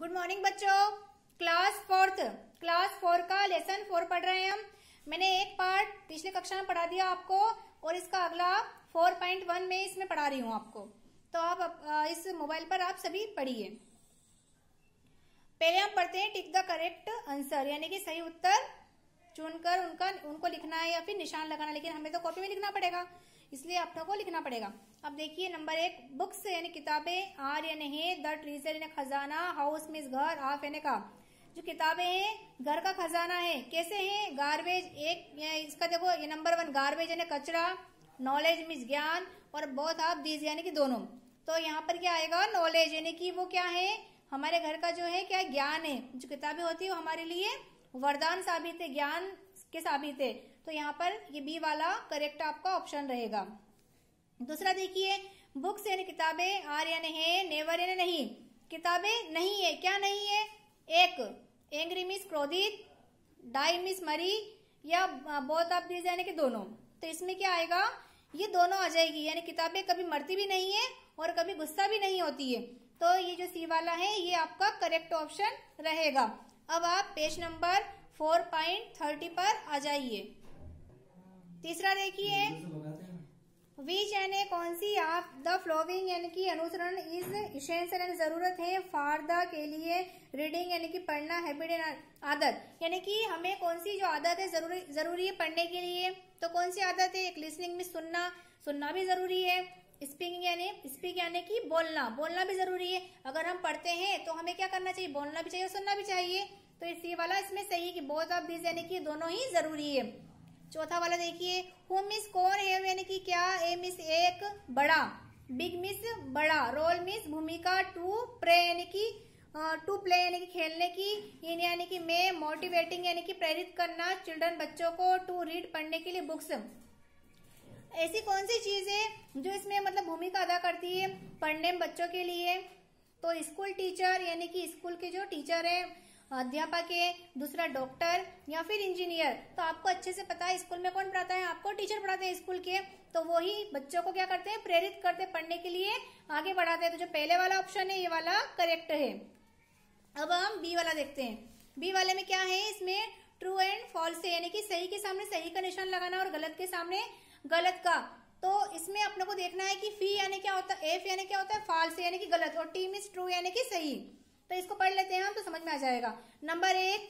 good morning बच्चों class fourth class four का lesson four पढ़ रहे हैं हम मैंने एक पार्ट पिछले कक्षा में पढ़ा दिया आपको और इसका अगला फोर पॉइंट वन में इसमें पढ़ा रही हूँ आपको तो आप इस मोबाइल पर आप सभी पढ़िए पहले हम पढ़ते हैं टिक द करेक्ट आंसर यानी कि सही उत्तर चुनकर उनका उनको लिखना है या फिर निशान लगाना लेकिन हमें तो कॉपी में लिखना पड़ेगा इसलिए आप को लिखना पड़ेगा अब देखिए नंबर एक बुक्स यानी किताबें आर यानी है द ट्रीजर यानी खजाना हाउस मीन्स घर ऑफ यानी का जो किताबें हैं घर का खजाना है कैसे है गार्बेज एक इसका देखो ये नंबर वन गार्बेज यानी कचरा नॉलेज मीन्स ज्ञान और बहुत आप दीज यानी कि दोनों तो यहाँ पर क्या आएगा नॉलेज यानी कि वो क्या है हमारे घर का जो है क्या ज्ञान है जो किताबें होती है वो हमारे लिए वरदान साबित है ज्ञान के साबित है तो यहाँ पर ये बी वाला करेक्ट आपका ऑप्शन रहेगा दूसरा देखिए बुक्स यानी किताबें आर यानी है नेवर यानी नहीं किताबें नहीं है क्या नहीं है एक एंग्री मिस क्रोधित डाई मिस मरी या बोथ ऑफ दीज यानी कि दोनों तो इसमें क्या आएगा ये दोनों आ जाएगी यानी किताबें कभी मरती भी नहीं है और कभी गुस्सा भी नहीं होती है तो ये जो सी वाला है ये आपका करेक्ट ऑप्शन रहेगा अब आप page number four point thirty पर आ जाइए तीसरा देखिए विच एन ए कौन सी आप द फ्लोविंग यानी कि अनुसरण इज इसेंशियल यानी जरूरत है फॉर द के लिए रीडिंग यानी कि पढ़ना हैबिट एंड आदत यानी कि हमें कौन सी जो आदत है जरूरी जरूरी है पढ़ने के लिए तो कौन सी आदत है एक लिसनिंग में सुनना सुनना भी जरूरी है स्पीकिंग यानी स्पीक यानी कि बोलना बोलना भी जरूरी है अगर हम पढ़ते हैं तो हमें क्या करना चाहिए बोलना भी चाहिए और सुनना भी चाहिए तो इसी वाला इसमें सही है कि बोथ ऑफ दिस यानी कि दोनों ही जरूरी है चौथा वाला देखिए हु मिस कौन है यानी कि क्या ए मिस एक बड़ा बिग मिस बड़ा रोल मिस भूमिका टू प्रे यानी कि टू प्ले यानी कि खेलने की इन यानी कि मैं मोटिवेटिंग यानी कि प्रेरित करना चिल्ड्रन बच्चों को टू रीड पढ़ने के लिए बुक्स ऐसी कौन सी चीज है जो इसमें मतलब भूमिका अदा करती है पढ़ने में बच्चों के लिए तो स्कूल टीचर यानी कि स्कूल के जो टीचर हैं अध्यापक है दूसरा डॉक्टर या फिर इंजीनियर तो आपको अच्छे से पता है स्कूल में कौन पढ़ाता है आपको टीचर पढ़ाते हैं स्कूल के तो वही बच्चों को क्या करते हैं प्रेरित करते पढ़ने के लिए आगे बढ़ाते हैं तो जो पहले वाला ऑप्शन है ये वाला करेक्ट है अब हम बी वाला देखते हैं बी वाले में क्या है इसमें ट्रू एंड फॉल्स है यानी कि सही के सामने सही का निशान लगाना और गलत के सामने गलत का तो इसमें अपने को देखना है कि फी यानी क्या होता है एफ यानी क्या होता है फॉल्स यानी कि गलत और टीम इज ट्रू यानी कि सही तो इसको पढ़ लेते हैं हम तो समझ में आ जाएगा नंबर एक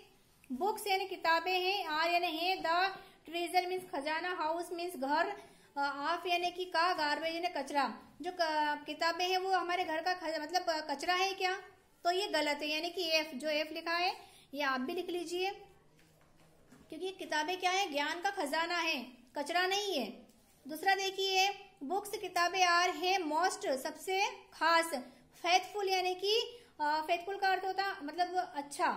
बुक्स यानी किताबें हैं आर यानी है द ट्रेजर मीन्स खजाना हाउस मीन्स घर आफ यानी कि का गार्बेज यानी कचरा जो किताबें हैं वो हमारे घर का मतलब कचरा है क्या तो ये गलत है यानी कि एफ जो एफ लिखा है ये आप भी लिख लीजिए क्योंकि किताबें क्या है ज्ञान का खजाना है कचरा नहीं है दूसरा देखिए बुक्स किताबें आर है मोस्ट सबसे खास फैथफुल यानी कि फेथफुल का अर्थ होता मतलब अच्छा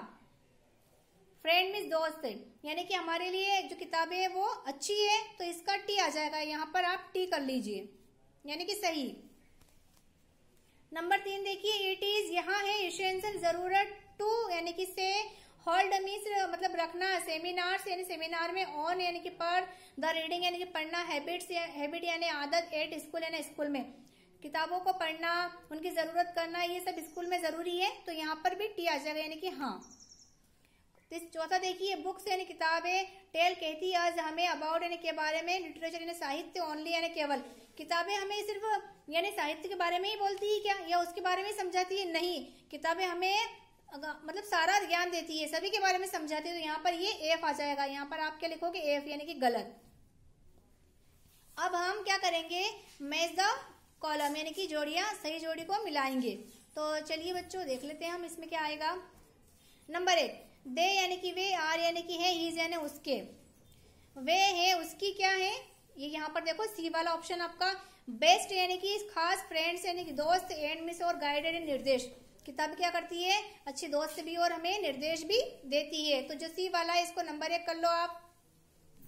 फ्रेंड मीन्स दोस्त यानी कि हमारे लिए जो किताबें है वो अच्छी है तो इसका टी आ जाएगा यहाँ पर आप टी कर लीजिए यानी कि सही नंबर तीन देखिए इट इज यहाँ है इसेंशियल जरूरत टू यानी कि से हॉल्ड मीन्स मतलब रखना सेमिनार्स यानी सेमिनार में ऑन यानी कि पर द रीडिंग यानी कि पढ़ना हैबिट्स हैबिट यानी आदत एट स्कूल यानी स्कूल में किताबों को पढ़ना उनकी जरूरत करना ये सब स्कूल में जरूरी है तो यहाँ पर भी टी आ जाएगा यानी कि हाँ तो चौथा देखिए बुक्स यानी किताबें टेल कहती है आज हमें अबाउट यानी के बारे में लिटरेचर यानी साहित्य ओनली यानी केवल किताबें हमें सिर्फ यानी साहित्य के बारे में ही बोलती है क्या या उसके बारे में समझाती है नहीं किताबें हमें मतलब सारा ज्ञान देती है सभी के बारे में समझाती है तो यहाँ पर ये एफ आ जाएगा यहाँ पर आप क्या लिखोगे एफ यानी कि गलत अब हम क्या करेंगे मैच द कॉलम यानी कि जोड़ियां सही जोड़ी को मिलाएंगे तो चलिए बच्चों देख लेते हैं हम इसमें क्या आएगा नंबर एक दे यानी कि वे आर यानी कि है हीज यानी उसके वे है उसकी क्या है ये यहाँ पर देखो सी वाला ऑप्शन आपका बेस्ट यानी कि खास फ्रेंड्स यानी कि दोस्त एंड मिस और गाइडेड एंड निर्देश किताब क्या करती है अच्छी दोस्त भी और हमें निर्देश भी देती है तो जो सी वाला है इसको नंबर एक कर लो आप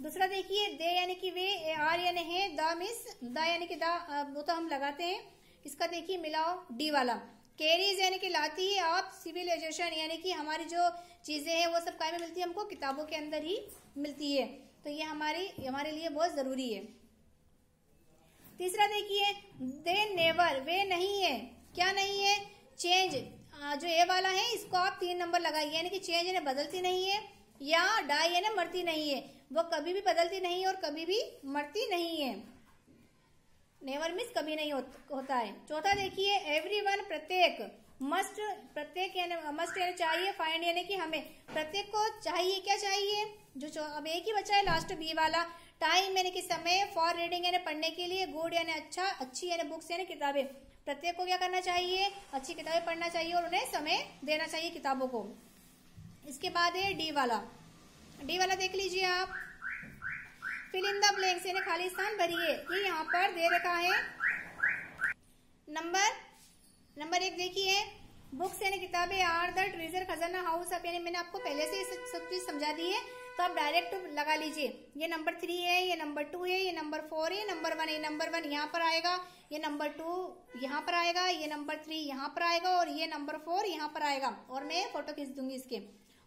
दूसरा देखिए दे यानी कि वे आर यानी है द मिस द यानी कि द वो तो हम लगाते हैं इसका देखिए मिलाओ डी वाला कैरीज यानी कि लाती है आप सिविलाइजेशन यानी कि हमारी जो चीज़ें हैं वो सब काय मिलती है हमको किताबों के अंदर ही मिलती है तो ये हमारी हमारे लिए बहुत ज़रूरी है तीसरा देखिए दे नेवर वे नहीं है क्या नहीं है चेंज जो ए वाला है इसको आप तीन नंबर लगाइए यानी कि चेंज यानी बदलती नहीं है या डाई यानी मरती नहीं है वो कभी भी बदलती नहीं है और कभी भी मरती नहीं है नेवर मिस कभी नहीं होता है चौथा देखिए एवरी वन प्रत्येक मस्ट प्रत्येक मस्ट यानी चाहिए फाइंड यानी कि हमें प्रत्येक को चाहिए क्या चाहिए जो अब एक ही बचा है लास्ट बी वाला टाइम यानी कि समय फॉर रीडिंग यानी पढ़ने के लिए गुड यानी अच्छा अच्छी यानी बुक्स यानी किताबें प्रत्येक को क्या करना चाहिए अच्छी किताबें पढ़ना चाहिए और उन्हें समय देना चाहिए किताबों को इसके बाद है डी वाला डी वाला देख लीजिए आप फिल इन द ब्लैंक्स यानी खाली स्थान भरिए ये यहाँ पर दे रखा है नंबर नंबर एक देखिए बुक्स यानी किताबें आर द ट्रेजर खजाना हाउस आप यानी मैंने आपको पहले से सब, सब चीज समझा दी है तो आप डायरेक्ट लगा लीजिए ये नंबर थ्री है ये नंबर टू है ये नंबर फोर है नंबर वन है नंबर वन यहाँ पर आएगा ये नंबर टू यहाँ पर आएगा ये नंबर थ्री यहाँ पर आएगा और ये नंबर फोर यहाँ पर आएगा और मैं फोटो खींच दूंगी इसके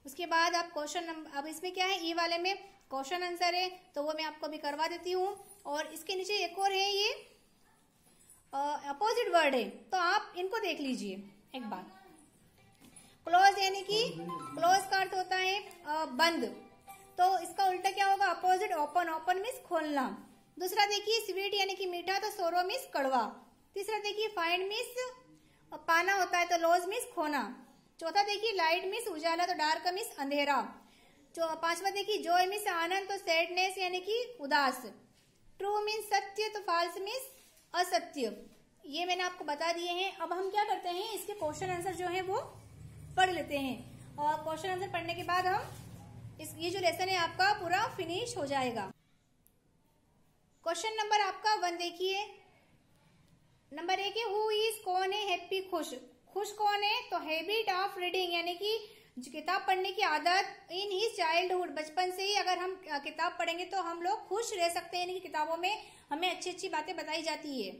उसके बाद आप क्वेश्चन नंबर अब इसमें क्या है ई वाले में क्वेश्चन आंसर है तो वो मैं आपको भी करवा देती हूँ और इसके नीचे एक और है ये अपोजिट वर्ड है तो आप इनको देख लीजिए एक बार क्लोज यानी कि क्लोज का अर्थ होता है आ, बंद तो इसका उल्टा क्या होगा अपोजिट ओपन ओपन मीन्स खोलना दूसरा देखिए स्वीट यानी कि मीठा तो सोरो मीन्स कड़वा तीसरा देखिए फाइंड मीन्स पाना होता है तो लॉज मीन्स खोना चौथा देखिए लाइट मिस उजाला तो डार्क मिस अंधेरा पांचवा देखिए जॉय मिस आनंद तो सैडनेस यानी कि उदास ट्रू मीन्स सत्य तो फॉल्स मीन्स असत्य ये मैंने आपको बता दिए हैं अब हम क्या करते हैं इसके क्वेश्चन आंसर जो है वो पढ़ लेते हैं और क्वेश्चन आंसर पढ़ने के बाद हम इस ये जो लेसन है आपका पूरा फिनिश हो जाएगा क्वेश्चन नंबर आपका वन देखिए नंबर एक है हु इज कौन है हैप्पी खुश खुश कौन है तो हैबिट ऑफ रीडिंग यानी कि किताब पढ़ने की आदत इन ही चाइल्डहुड बचपन से ही अगर हम किताब पढ़ेंगे तो हम लोग खुश रह सकते हैं यानी कि किताबों में हमें अच्छी अच्छी बातें बताई जाती है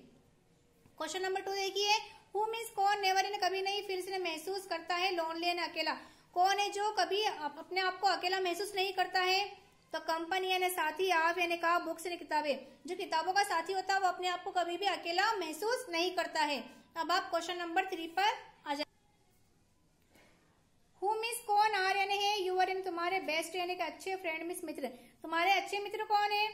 क्वेश्चन नंबर टू देखिए हु मीन्स कौन नेवर इन कभी नहीं फिर से महसूस करता है लोन लेना अकेला कौन है जो कभी अपने आप को अकेला महसूस नहीं करता है तो कंपनी यानी साथी आप यानी कहा बुक्स यानी किताबें जो किताबों का साथी होता है वो अपने आप को कभी भी अकेला महसूस नहीं करता है अब आप क्वेश्चन नंबर थ्री पर आ जाए हु मिस कौन आर यानी है आर इन तुम्हारे बेस्ट यानी कि अच्छे फ्रेंड मिस मित्र तुम्हारे अच्छे मित्र कौन है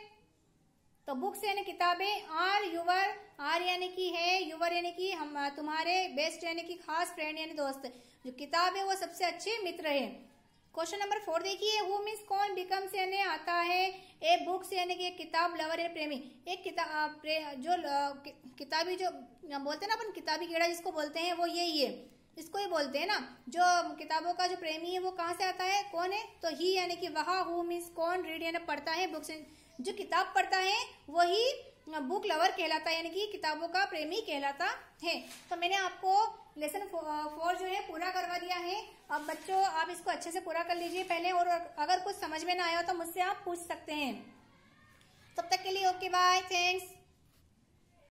तो बुक्स यानी किताबें आर यूवर आर यानी कि है यूवर यानी कि हम तुम्हारे बेस्ट यानी कि खास फ्रेंड यानी दोस्त जो किताब है वो सबसे अच्छे मित्र है क्वेश्चन नंबर फोर देखिए हु मीन्स कौन बिकम्स यानी आता है ए बुक्स यानी कि किताब लवर या प्रेमी एक किताब प्रे, जो किताबी जो बोलते हैं ना अपन किताबी कीड़ा जिसको बोलते हैं वो यही है इसको ही बोलते हैं ना जो किताबों का जो प्रेमी है वो कहाँ से आता है कौन है तो ही यानी कि वहा हु मीन्स कौन रीड यानी पढ़ता है बुक्स जो किताब पढ़ता है वही बुक लवर कहलाता है यानी कि किताबों का प्रेमी कहलाता है तो मैंने आपको लेसन फोर जो है पूरा करवा दिया है अब बच्चों आप इसको अच्छे से पूरा कर लीजिए पहले और अगर कुछ समझ में ना आया हो तो मुझसे आप पूछ सकते हैं तब तक के लिए ओके बाय थैंक्स